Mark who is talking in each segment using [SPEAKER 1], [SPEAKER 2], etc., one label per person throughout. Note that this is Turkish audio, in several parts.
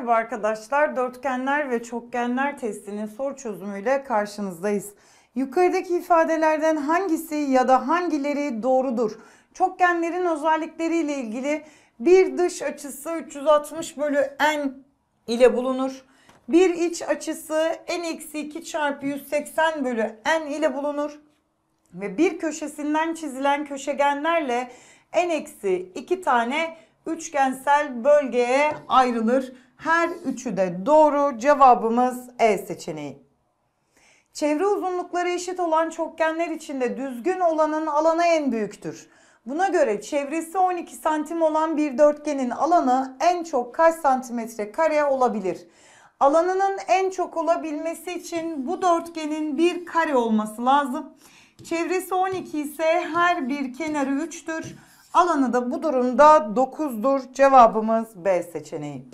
[SPEAKER 1] Merhaba arkadaşlar. Dörtgenler ve çokgenler testinin soru çözümüyle karşınızdayız. Yukarıdaki ifadelerden hangisi ya da hangileri doğrudur? Çokgenlerin özellikleriyle ilgili bir dış açısı 360 bölü n ile bulunur. Bir iç açısı n-2 eksi çarpı 180 bölü n ile bulunur. Ve bir köşesinden çizilen köşegenlerle n-2 eksi tane üçgensel bölgeye ayrılır. Her üçü de doğru. Cevabımız E seçeneği. Çevre uzunlukları eşit olan çokgenler içinde düzgün olanın alanı en büyüktür. Buna göre çevresi 12 santim olan bir dörtgenin alanı en çok kaç santimetre kare olabilir? Alanının en çok olabilmesi için bu dörtgenin bir kare olması lazım. Çevresi 12 ise her bir kenarı 3'tür. Alanı da bu durumda 9'dur. Cevabımız B seçeneği.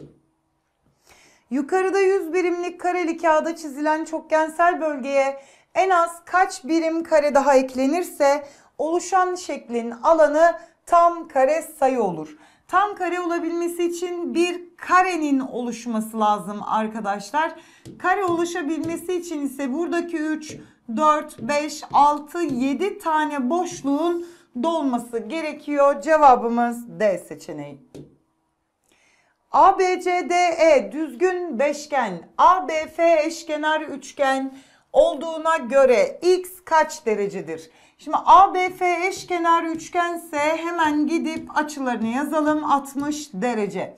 [SPEAKER 1] Yukarıda 100 birimlik kareli kağıda çizilen çokgensel bölgeye en az kaç birim kare daha eklenirse oluşan şeklin alanı tam kare sayı olur. Tam kare olabilmesi için bir karenin oluşması lazım arkadaşlar. Kare oluşabilmesi için ise buradaki 3, 4, 5, 6, 7 tane boşluğun dolması gerekiyor. Cevabımız D seçeneği. ABCDE düzgün beşgen, ABF eşkenar üçgen olduğuna göre x kaç derecedir? Şimdi ABF eşkenar üçgense hemen gidip açılarını yazalım 60 derece.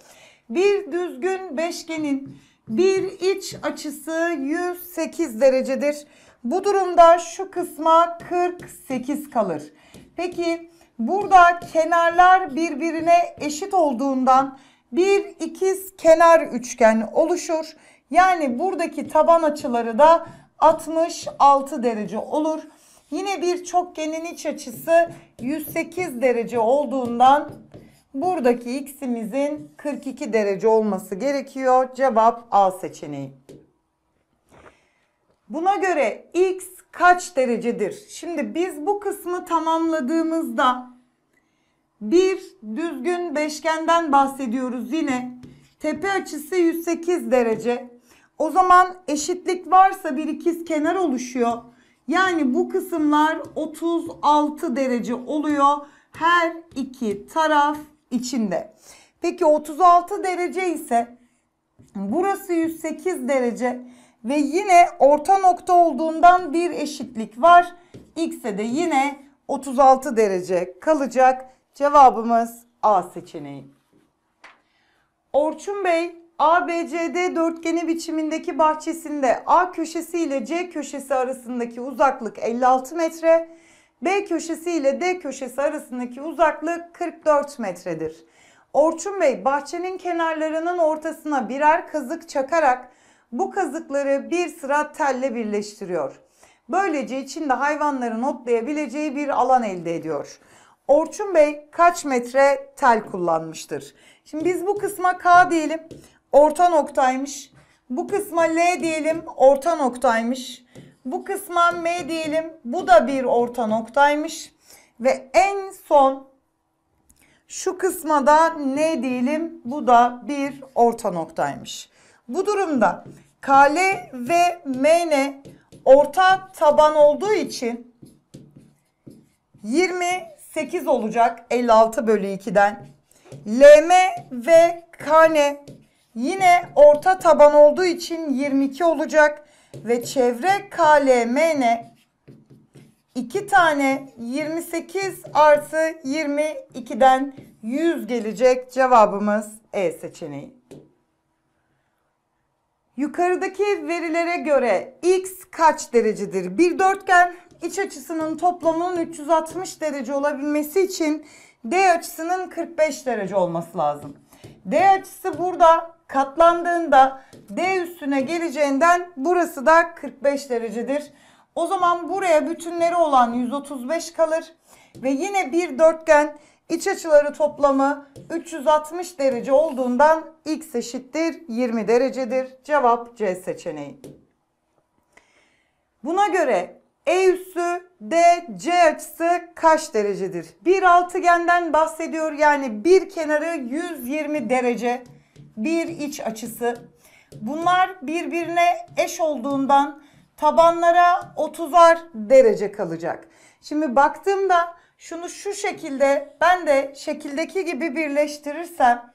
[SPEAKER 1] Bir düzgün beşgenin bir iç açısı 108 derecedir. Bu durumda şu kısma 48 kalır. Peki burada kenarlar birbirine eşit olduğundan bir ikiz kenar üçgen oluşur. Yani buradaki taban açıları da 66 derece olur. Yine bir çokgenin iç açısı 108 derece olduğundan buradaki x'imizin 42 derece olması gerekiyor. Cevap A seçeneği. Buna göre x kaç derecedir? Şimdi biz bu kısmı tamamladığımızda bir düzgün beşgenden bahsediyoruz yine. Tepe açısı 108 derece. O zaman eşitlik varsa bir ikiz kenar oluşuyor. Yani bu kısımlar 36 derece oluyor. Her iki taraf içinde. Peki 36 derece ise burası 108 derece ve yine orta nokta olduğundan bir eşitlik var. X'e de yine 36 derece kalacak. Cevabımız A seçeneği. Orçun Bey ABCD dörtgeni biçimindeki bahçesinde A köşesi ile C köşesi arasındaki uzaklık 56 metre, B köşesi ile D köşesi arasındaki uzaklık 44 metredir. Orçun Bey bahçenin kenarlarının ortasına birer kazık çakarak bu kazıkları bir sıra telle birleştiriyor. Böylece içinde hayvanların otlayabileceği bir alan elde ediyor. Orçun Bey kaç metre tel kullanmıştır? Şimdi biz bu kısma K diyelim. Orta noktaymış. Bu kısma L diyelim. Orta noktaymış. Bu kısma M diyelim. Bu da bir orta noktaymış. Ve en son şu kısma da N diyelim. Bu da bir orta noktaymış. Bu durumda KL ve MN orta taban olduğu için 20 8 olacak 56 bölü 2'den. LM ve KN yine orta taban olduğu için 22 olacak. Ve çevre KLMN 2 tane 28 artı 22'den 100 gelecek cevabımız E seçeneği. Yukarıdaki verilere göre x kaç derecedir? Bir dörtgen iç açısının toplamının 360 derece olabilmesi için D açısının 45 derece olması lazım. D açısı burada katlandığında D üstüne geleceğinden burası da 45 derecedir. O zaman buraya bütünleri olan 135 kalır ve yine bir dörtgen iç açıları toplamı 360 derece olduğundan x eşittir 20 derecedir. Cevap C seçeneği. Buna göre e üssü C açısı kaç derecedir? Bir altıgenden bahsediyor yani bir kenarı 120 derece, bir iç açısı. Bunlar birbirine eş olduğundan tabanlara 30'ar derece kalacak. Şimdi baktığımda şunu şu şekilde ben de şekildeki gibi birleştirirsem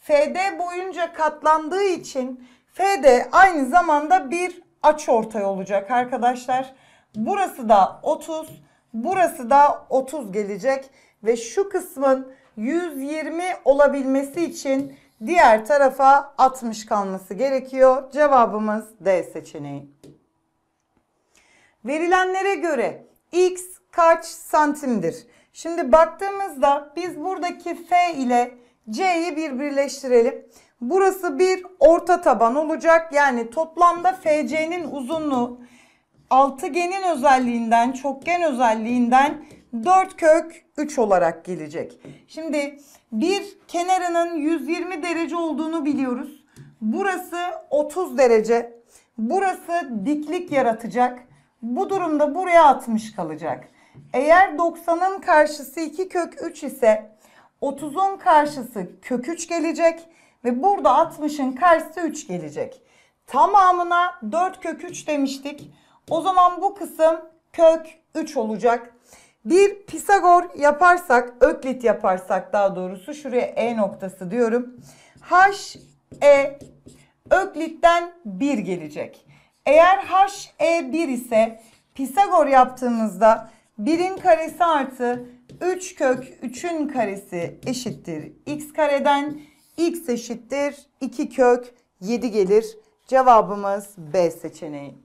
[SPEAKER 1] FD boyunca katlandığı için FD aynı zamanda bir açı ortay olacak arkadaşlar. Burası da 30. Burası da 30 gelecek. Ve şu kısmın 120 olabilmesi için diğer tarafa 60 kalması gerekiyor. Cevabımız D seçeneği. Verilenlere göre x kaç santimdir? Şimdi baktığımızda biz buradaki f ile c'yi birbirleştirelim. Burası bir orta taban olacak. Yani toplamda FC'nin uzunluğu altıgenin özelliğinden, çokgen özelliğinden 4 kök 3 olarak gelecek. Şimdi bir kenarının 120 derece olduğunu biliyoruz. Burası 30 derece. Burası diklik yaratacak. Bu durumda buraya 60 kalacak. Eğer 90'ın karşısı 2 kök 3 ise 30'un karşısı kök 3 gelecek ve burada 60'ın karşısı 3 gelecek. Tamamına 4 kök 3 demiştik. O zaman bu kısım kök 3 olacak. Bir Pisagor yaparsak, öklit yaparsak daha doğrusu şuraya E noktası diyorum. H, E, öklitten 1 gelecek. Eğer H, E 1 ise Pisagor yaptığımızda 1'in karesi artı 3 kök 3'ün karesi eşittir. X kareden x eşittir 2 kök 7 gelir. Cevabımız B seçeneği.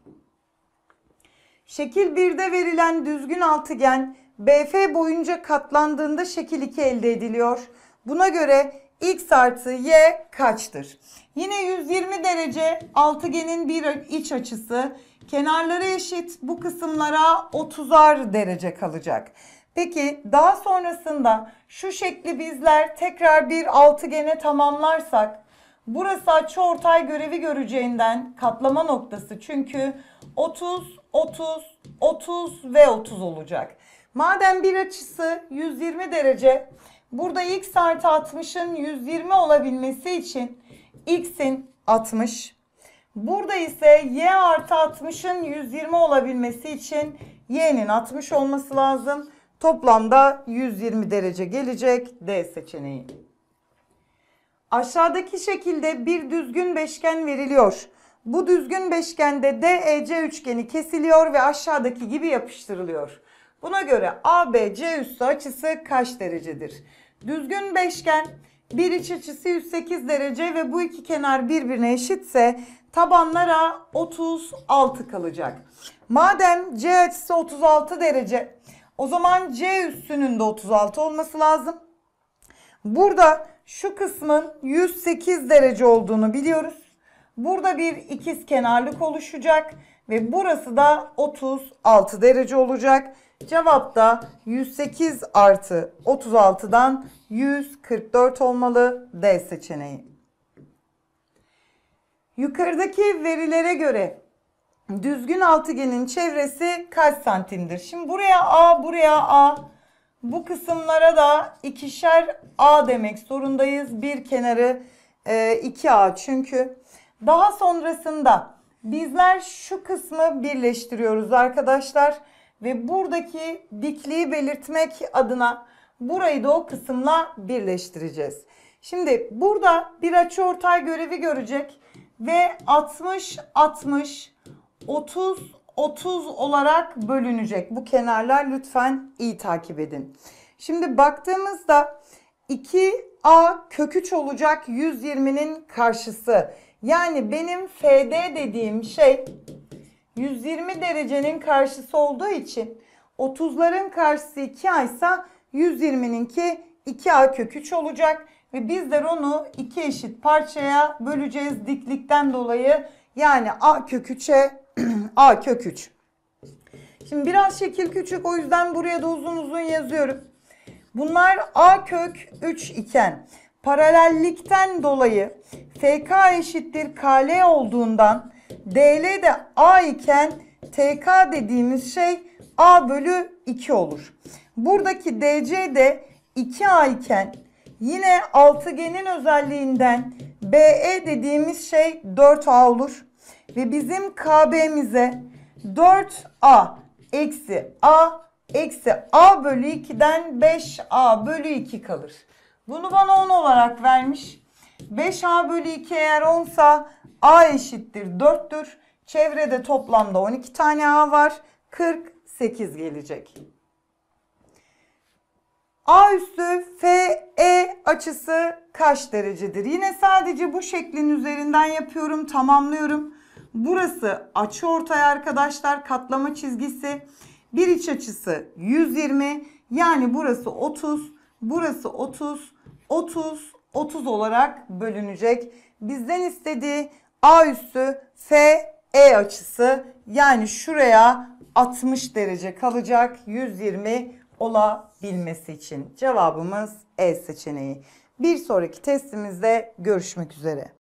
[SPEAKER 1] Şekil 1'de verilen düzgün altıgen BF boyunca katlandığında şekil 2 elde ediliyor. Buna göre x artı y kaçtır? Yine 120 derece altıgenin bir iç açısı. Kenarları eşit bu kısımlara 30'ar derece kalacak. Peki daha sonrasında şu şekli bizler tekrar bir altıgene tamamlarsak burası açı ortay görevi göreceğinden katlama noktası çünkü 30 30, 30 ve 30 olacak. Madem bir açısı 120 derece, burada x artı 60'ın 120 olabilmesi için x'in 60. Burada ise y artı 60'ın 120 olabilmesi için y'nin 60 olması lazım. Toplamda 120 derece gelecek D seçeneği. Aşağıdaki şekilde bir düzgün beşgen veriliyor. Bu düzgün beşgende DEC üçgeni kesiliyor ve aşağıdaki gibi yapıştırılıyor. Buna göre ABC üssü açısı kaç derecedir? Düzgün beşgen bir iç açısı 108 derece ve bu iki kenar birbirine eşitse tabanlara 36 kalacak. Madem C açısı 36 derece o zaman C üssünün de 36 olması lazım. Burada şu kısmın 108 derece olduğunu biliyoruz. Burada bir ikiz kenarlık oluşacak ve burası da 36 derece olacak. Cevap da 108 artı 36'dan 144 olmalı D seçeneği. Yukarıdaki verilere göre düzgün altıgenin çevresi kaç santimdir? Şimdi buraya A, buraya A. Bu kısımlara da ikişer A demek zorundayız. Bir kenarı 2A e, çünkü. Daha sonrasında bizler şu kısmı birleştiriyoruz arkadaşlar. Ve buradaki dikliği belirtmek adına burayı da o kısımla birleştireceğiz. Şimdi burada bir açıortay görevi görecek ve 60 60 30 30 olarak bölünecek. Bu kenarlar lütfen iyi takip edin. Şimdi baktığımızda 2a köküç olacak 120'nin karşısı. Yani benim FD dediğim şey 120 derecenin karşısı olduğu için 30'ların karşısı 2A ise ki 2A kök 3 olacak. Ve bizler onu iki eşit parçaya böleceğiz diklikten dolayı. Yani A kök 3'e A kök 3. Şimdi biraz şekil küçük o yüzden buraya da uzun uzun yazıyorum. Bunlar A kök 3 iken paralellikten dolayı FK eşittir KL olduğundan DL de A iken TK dediğimiz şey A bölü 2 olur. Buradaki DC de 2A iken yine altıgenin özelliğinden BE dediğimiz şey 4A olur. Ve bizim KB'mize 4A eksi A eksi A bölü 2'den 5A bölü 2 kalır. Bunu bana 10 olarak vermiş. 5A bölü 2 eğer 10 sa A eşittir 4'tür. Çevrede toplamda 12 tane A var. 48 gelecek. A üssü FE açısı kaç derecedir? Yine sadece bu şeklin üzerinden yapıyorum, tamamlıyorum. Burası açı ortaya arkadaşlar, katlama çizgisi. Bir iç açısı 120, yani burası 30, burası 30, 30, 30 olarak bölünecek. Bizden istediği A üssü F, E açısı yani şuraya 60 derece kalacak 120 olabilmesi için. Cevabımız E seçeneği. Bir sonraki testimizde görüşmek üzere.